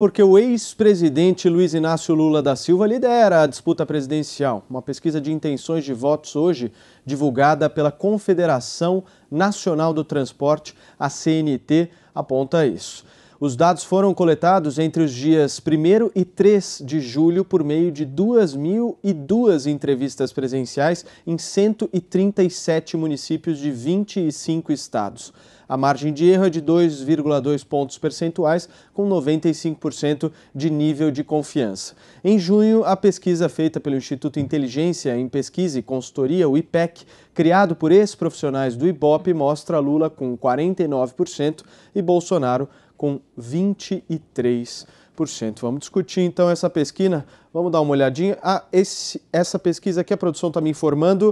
Porque o ex-presidente Luiz Inácio Lula da Silva lidera a disputa presidencial. Uma pesquisa de intenções de votos hoje, divulgada pela Confederação Nacional do Transporte, a CNT, aponta isso. Os dados foram coletados entre os dias 1 e 3 de julho por meio de 2.002 entrevistas presenciais em 137 municípios de 25 estados. A margem de erro é de 2,2 pontos percentuais, com 95% de nível de confiança. Em junho, a pesquisa feita pelo Instituto Inteligência em Pesquisa e Consultoria, o IPEC, criado por ex-profissionais do IBOP, mostra Lula com 49% e Bolsonaro com 23%. Vamos discutir então essa pesquisa, vamos dar uma olhadinha. Ah, esse, essa pesquisa que a produção está me informando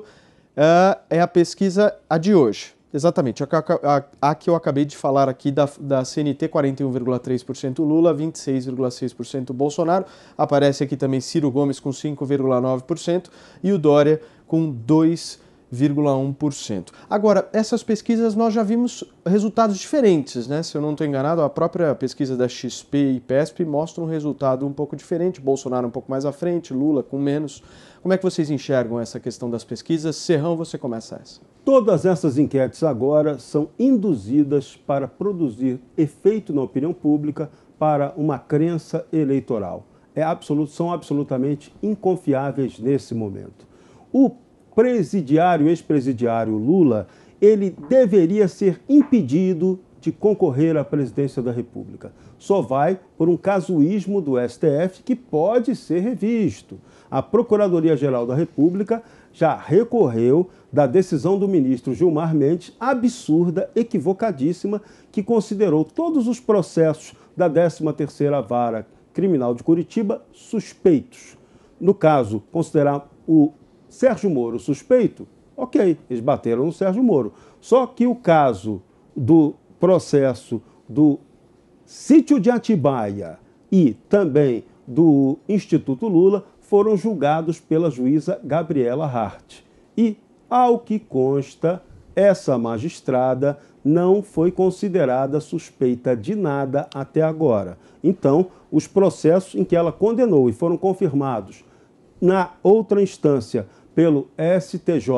uh, é a pesquisa a de hoje. Exatamente, a, a, a, que eu acabei de falar aqui da, da CNT, 41,3% Lula, 26,6% Bolsonaro. Aparece aqui também Ciro Gomes com 5,9% e o Dória com 2%. 0,1%. Agora, essas pesquisas nós já vimos resultados diferentes, né? Se eu não estou enganado, a própria pesquisa da XP e PESP mostra um resultado um pouco diferente, Bolsonaro um pouco mais à frente, Lula com menos. Como é que vocês enxergam essa questão das pesquisas? Serrão, você começa essa. Todas essas enquetes agora são induzidas para produzir efeito na opinião pública para uma crença eleitoral. É absoluto, são absolutamente inconfiáveis nesse momento. O presidiário, ex-presidiário Lula, ele deveria ser impedido de concorrer à presidência da República. Só vai por um casuísmo do STF que pode ser revisto. A Procuradoria-Geral da República já recorreu da decisão do ministro Gilmar Mendes, absurda, equivocadíssima, que considerou todos os processos da 13ª Vara Criminal de Curitiba suspeitos. No caso, considerar o Sérgio Moro suspeito, ok, eles bateram no Sérgio Moro. Só que o caso do processo do sítio de Atibaia e também do Instituto Lula foram julgados pela juíza Gabriela Hart. E, ao que consta, essa magistrada não foi considerada suspeita de nada até agora. Então, os processos em que ela condenou e foram confirmados na outra instância pelo STJ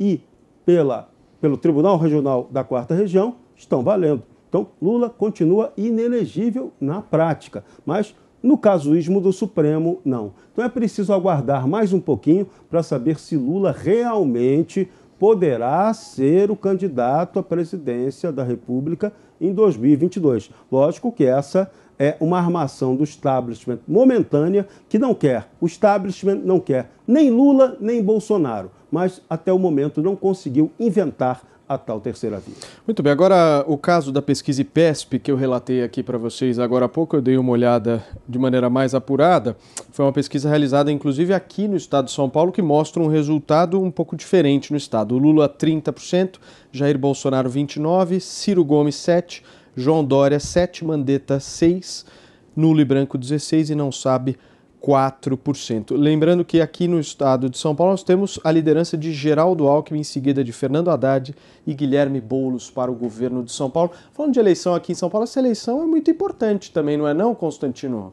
e pela, pelo Tribunal Regional da Quarta Região estão valendo. Então, Lula continua inelegível na prática, mas no casuísmo do Supremo, não. Então é preciso aguardar mais um pouquinho para saber se Lula realmente poderá ser o candidato à presidência da República em 2022. Lógico que essa é uma armação do establishment momentânea que não quer. O establishment não quer nem Lula, nem Bolsonaro mas até o momento não conseguiu inventar a tal terceira via. Muito bem, agora o caso da pesquisa IPESP que eu relatei aqui para vocês agora há pouco, eu dei uma olhada de maneira mais apurada. Foi uma pesquisa realizada inclusive aqui no estado de São Paulo que mostra um resultado um pouco diferente no estado. Lula 30%, Jair Bolsonaro 29, Ciro Gomes 7, João Dória 7, Mandetta 6, nulo e branco 16 e não sabe 4%. Lembrando que aqui no estado de São Paulo nós temos a liderança de Geraldo Alckmin, em seguida de Fernando Haddad e Guilherme Boulos para o governo de São Paulo. Falando de eleição aqui em São Paulo, essa eleição é muito importante também, não é não, Constantino?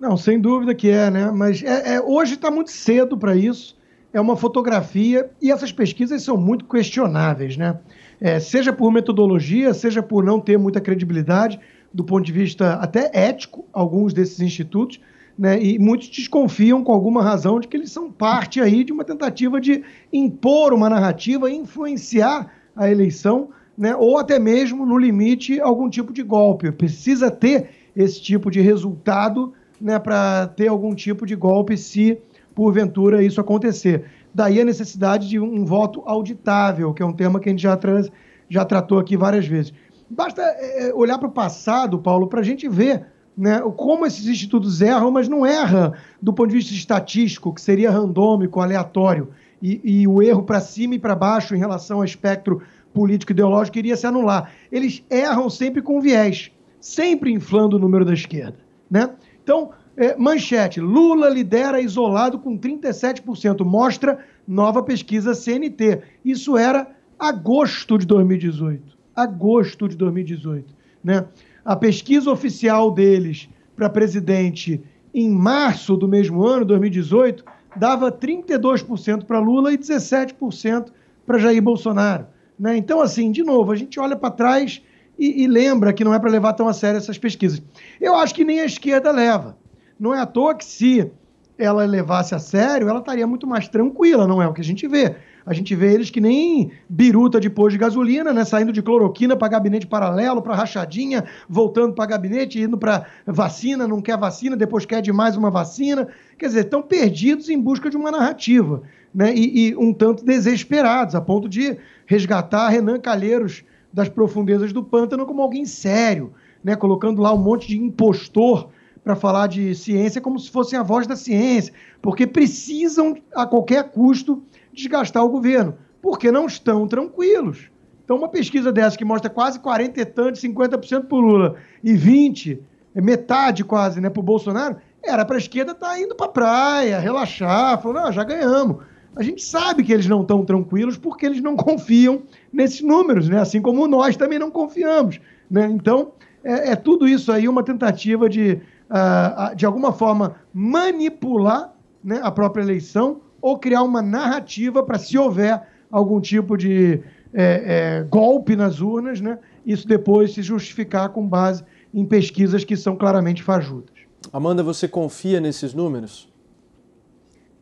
Não, sem dúvida que é, né? Mas é, é hoje está muito cedo para isso. É uma fotografia e essas pesquisas são muito questionáveis, né? É, seja por metodologia, seja por não ter muita credibilidade do ponto de vista até ético, alguns desses institutos, né, e muitos desconfiam com alguma razão de que eles são parte aí de uma tentativa de impor uma narrativa, influenciar a eleição, né, ou até mesmo, no limite, algum tipo de golpe. Precisa ter esse tipo de resultado né, para ter algum tipo de golpe se, porventura, isso acontecer. Daí a necessidade de um voto auditável, que é um tema que a gente já, trans, já tratou aqui várias vezes. Basta é, é olhar para o passado, Paulo, para a gente ver né, como esses institutos erram, mas não erram do ponto de vista estatístico, que seria randômico, aleatório, e, e o erro para cima e para baixo em relação ao espectro político-ideológico iria se anular. Eles erram sempre com viés, sempre inflando o número da esquerda. Né? Então, é, manchete: Lula lidera isolado com 37%, mostra nova pesquisa CNT. Isso era agosto de 2018 agosto de 2018. Né? A pesquisa oficial deles para presidente em março do mesmo ano, 2018, dava 32% para Lula e 17% para Jair Bolsonaro. Né? Então, assim, de novo, a gente olha para trás e, e, lembra que não é para levar tão a sério essas pesquisas. Eu acho que nem a esquerda leva. Não é à toa que se ela levasse a sério, ela estaria muito mais tranquila, não é o que a gente vê. A gente vê eles que nem biruta de de gasolina, né? Saindo de cloroquina para gabinete paralelo, para rachadinha, voltando para gabinete, indo para vacina, não quer vacina, depois quer de mais uma vacina. Quer dizer, estão perdidos em busca de uma narrativa, né? E, e um tanto desesperados, a ponto de resgatar Renan Calheiros das profundezas do pântano como alguém sério, né? Colocando lá um monte de impostor para falar de ciência como se fossem a voz da ciência, porque precisam, a qualquer custo, desgastar o governo, porque não estão tranquilos. Então, uma pesquisa dessa que mostra quase 40 e tantos, 50% para o Lula e 20%, é metade quase, né, para o Bolsonaro, era para a esquerda estar tá indo para a praia, relaxar, falou não ah, já ganhamos. A gente sabe que eles não estão tranquilos porque eles não confiam nesses números, né? assim como nós também não confiamos. Né? Então, é, é tudo isso aí uma tentativa de, uh, de alguma forma, manipular né, a própria eleição ou criar uma narrativa para se houver algum tipo de é, é, golpe nas urnas, né? isso depois se justificar com base em pesquisas que são claramente fajutas. Amanda, você confia nesses números?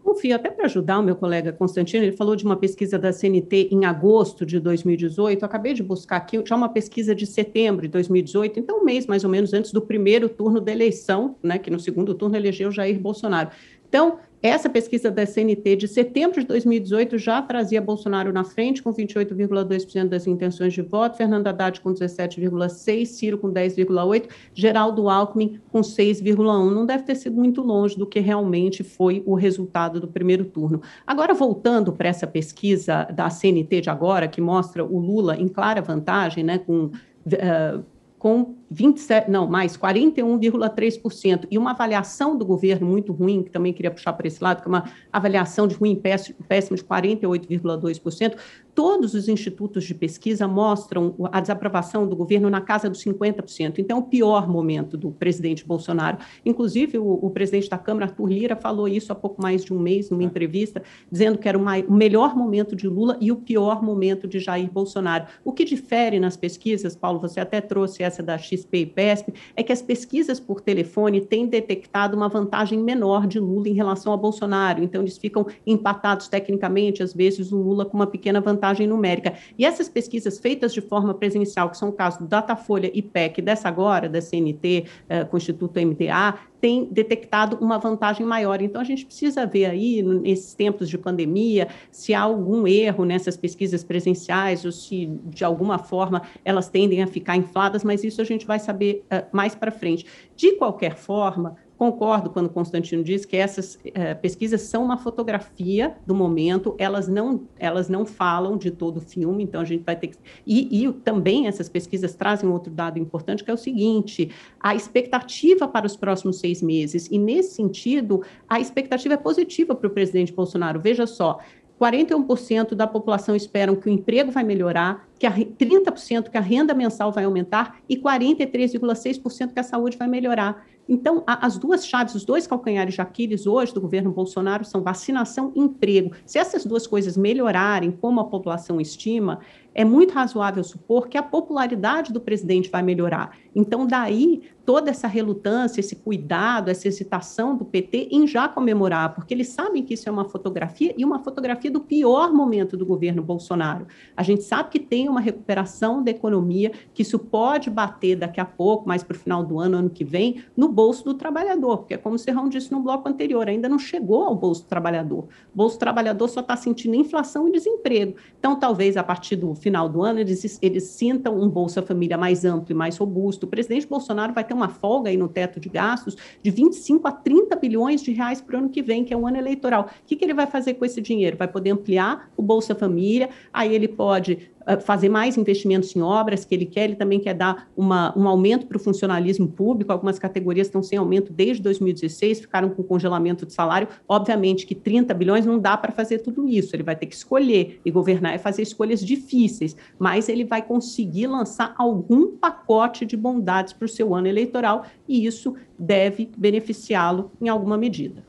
Confio, até para ajudar o meu colega Constantino, ele falou de uma pesquisa da CNT em agosto de 2018. Eu acabei de buscar aqui já uma pesquisa de setembro de 2018, então um mês mais ou menos antes do primeiro turno da eleição, né, que no segundo turno elegeu Jair Bolsonaro. Então, essa pesquisa da CNT de setembro de 2018 já trazia Bolsonaro na frente, com 28,2% das intenções de voto, Fernando Haddad com 17,6%, Ciro com 10,8%, Geraldo Alckmin com 6,1%. Não deve ter sido muito longe do que realmente foi o resultado do primeiro turno. Agora, voltando para essa pesquisa da CNT de agora, que mostra o Lula em clara vantagem, né, com. Uh, com 27, não, mais 41,3%, e uma avaliação do governo muito ruim, que também queria puxar para esse lado, que é uma avaliação de ruim péssima de 48,2%, todos os institutos de pesquisa mostram a desaprovação do governo na casa dos 50%. Então, é o pior momento do presidente Bolsonaro. Inclusive, o, o presidente da Câmara, Arthur Lira, falou isso há pouco mais de um mês, numa é. entrevista, dizendo que era uma, o melhor momento de Lula e o pior momento de Jair Bolsonaro. O que difere nas pesquisas, Paulo, você até trouxe essa da X XP e PESP é que as pesquisas por telefone têm detectado uma vantagem menor de Lula em relação a Bolsonaro. Então, eles ficam empatados tecnicamente, às vezes o Lula com uma pequena vantagem numérica. E essas pesquisas feitas de forma presencial, que são o caso do Datafolha e PEC, dessa agora, da CNT, eh, com o Instituto MTA, tem detectado uma vantagem maior. Então, a gente precisa ver aí, nesses tempos de pandemia, se há algum erro nessas pesquisas presenciais ou se, de alguma forma, elas tendem a ficar infladas, mas isso a gente vai saber uh, mais para frente. De qualquer forma, Concordo quando Constantino diz que essas eh, pesquisas são uma fotografia do momento, elas não, elas não falam de todo o filme, então a gente vai ter que. E, e também essas pesquisas trazem outro dado importante, que é o seguinte: a expectativa para os próximos seis meses, e nesse sentido, a expectativa é positiva para o presidente Bolsonaro. Veja só, 41% da população esperam que o emprego vai melhorar, que a, 30% que a renda mensal vai aumentar e 43,6% que a saúde vai melhorar. Então, as duas chaves, os dois calcanhares de Aquiles hoje do governo Bolsonaro são vacinação e emprego. Se essas duas coisas melhorarem, como a população estima, é muito razoável supor que a popularidade do presidente vai melhorar. Então, daí toda essa relutância, esse cuidado, essa hesitação do PT em já comemorar, porque eles sabem que isso é uma fotografia e uma fotografia do pior momento do governo Bolsonaro. A gente sabe que tem uma recuperação da economia, que isso pode bater daqui a pouco, mais para o final do ano, ano que vem, no bolso do trabalhador, porque é como o Serrão disse no bloco anterior, ainda não chegou ao bolso do trabalhador. O bolso do trabalhador só está sentindo inflação e desemprego. Então, talvez a partir do final do ano eles, eles sintam um Bolsa Família mais amplo e mais robusto. O presidente Bolsonaro vai ter uma folga aí no teto de gastos de 25 a 30 bilhões de reais para o ano que vem, que é um ano eleitoral. O que, que ele vai fazer com esse dinheiro? Vai poder ampliar o Bolsa Família, aí ele pode ah, fazer mais investimentos em obras que ele quer, ele também quer dar uma, um aumento para o funcionalismo público, algumas categorias estão sem aumento desde 2016, ficaram com congelamento de salário, obviamente que 30 bilhões não dá para fazer tudo isso, ele vai ter que escolher, e governar é fazer escolhas difíceis, mas ele vai conseguir lançar algum pacote de bondades para o seu ano eleitoral, e isso deve beneficiá-lo em alguma medida.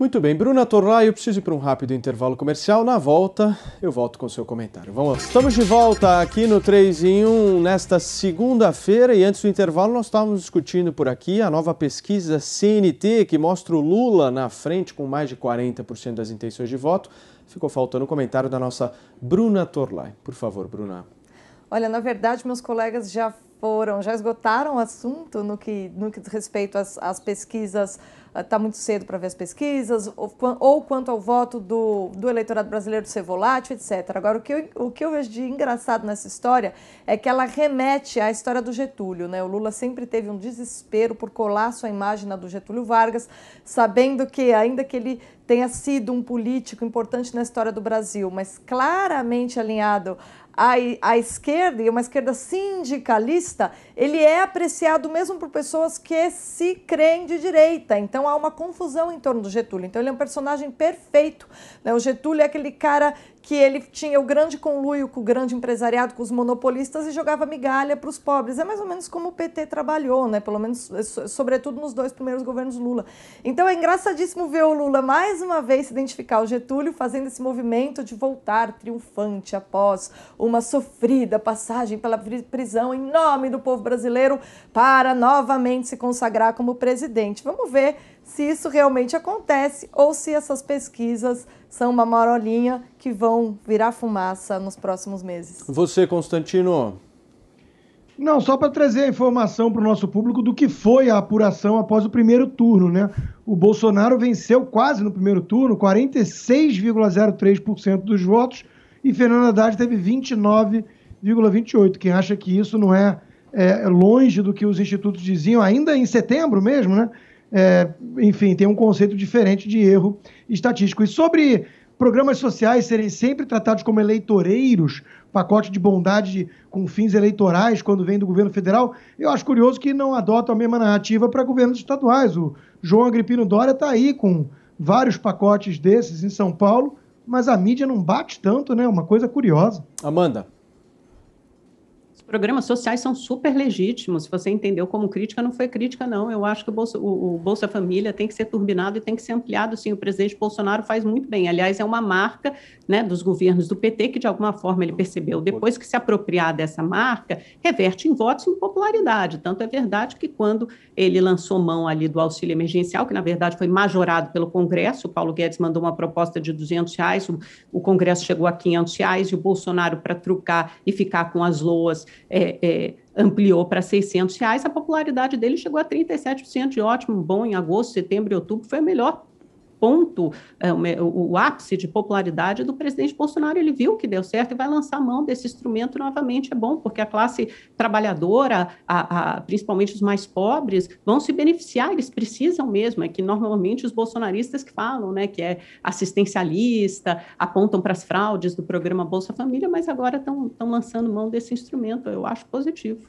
Muito bem, Bruna Torlai, eu preciso ir para um rápido intervalo comercial. Na volta, eu volto com seu comentário. Vamos lá. Estamos de volta aqui no 3 em 1 nesta segunda-feira e antes do intervalo nós estávamos discutindo por aqui a nova pesquisa CNT que mostra o Lula na frente com mais de 40% das intenções de voto. Ficou faltando o um comentário da nossa Bruna Torlai. Por favor, Bruna. Olha, na verdade, meus colegas já foram, já esgotaram o assunto no que, no que diz respeito às, às pesquisas? Está ah, muito cedo para ver as pesquisas? Ou, ou, quanto ao voto do, do eleitorado brasileiro ser volátil, etc. Agora, o que, eu, o que eu vejo de engraçado nessa história é que ela remete à história do Getúlio. Né? O Lula sempre teve um desespero por colar sua imagem na do Getúlio Vargas, sabendo que, ainda que ele tenha sido um político importante na história do Brasil, mas claramente alinhado a, a esquerda, e uma esquerda sindicalista, ele é apreciado mesmo por pessoas que se creem de direita. Então há uma confusão em torno do Getúlio. Então ele é um personagem perfeito. Né? O Getúlio é aquele cara que ele tinha o grande conluio com o grande empresariado, com os monopolistas e jogava migalha para os pobres. É mais ou menos como o PT trabalhou, né? Pelo menos, eh, sobretudo nos dois primeiros governos Lula. Então é engraçadíssimo ver o Lula mais uma vez se identificar o Getúlio fazendo esse movimento de voltar triunfante após uma sofrida passagem pela prisão em nome do povo brasileiro para novamente se consagrar como presidente. Vamos ver se isso realmente acontece ou se essas pesquisas são uma marolinha que vão virar fumaça nos próximos meses. Você, Constantino? Não, só para trazer a informação para o nosso público do que foi a apuração após o primeiro turno, né? O Bolsonaro venceu quase no primeiro turno, 46,03% dos votos, e Fernando Haddad teve 29,28%. Quem acha que isso não é, é longe do que os institutos diziam, ainda em setembro mesmo, né? é, enfim, tem um conceito diferente de erro estatístico. E sobre programas sociais serem sempre tratados como eleitoreiros, pacote de bondade de, com fins eleitorais quando vem do governo federal, eu acho curioso que não adotam a mesma narrativa para governos estaduais. O João Agripino Dória está aí com vários pacotes desses em São Paulo, mas a mídia não bate tanto, né? É uma coisa curiosa. Amanda. Programas sociais são super legítimos. Se você entendeu como crítica, não foi crítica, não. Eu acho que o Bolsa, o, o Bolsa Família tem que ser turbinado e tem que ser ampliado, sim. O presidente Bolsonaro faz muito bem. Aliás, é uma marca né, dos governos do PT que, de alguma forma, ele percebeu. Depois que se apropriar dessa marca, reverte em votos e em popularidade. Tanto é verdade que quando ele lançou mão ali do auxílio emergencial, que, na verdade, foi majorado pelo Congresso, o Paulo Guedes mandou uma proposta de 200 reais, o, o Congresso chegou a 500 reais e o Bolsonaro, para trucar e ficar com as loas é, é, ampliou para 600 reais, a popularidade dele chegou a 37% de ótimo, bom em agosto, setembro e outubro, foi a melhor ponto, é, o ápice de popularidade do presidente Bolsonaro. Ele viu que deu certo e vai lançar a mão desse instrumento novamente. É bom, porque a classe trabalhadora, a, a, principalmente os mais pobres, vão se beneficiar, eles precisam mesmo. É que normalmente os bolsonaristas que falam, né, que é assistencialista, apontam para as fraudes do programa Bolsa Família, mas agora estão lançando mão desse instrumento. Eu acho positivo.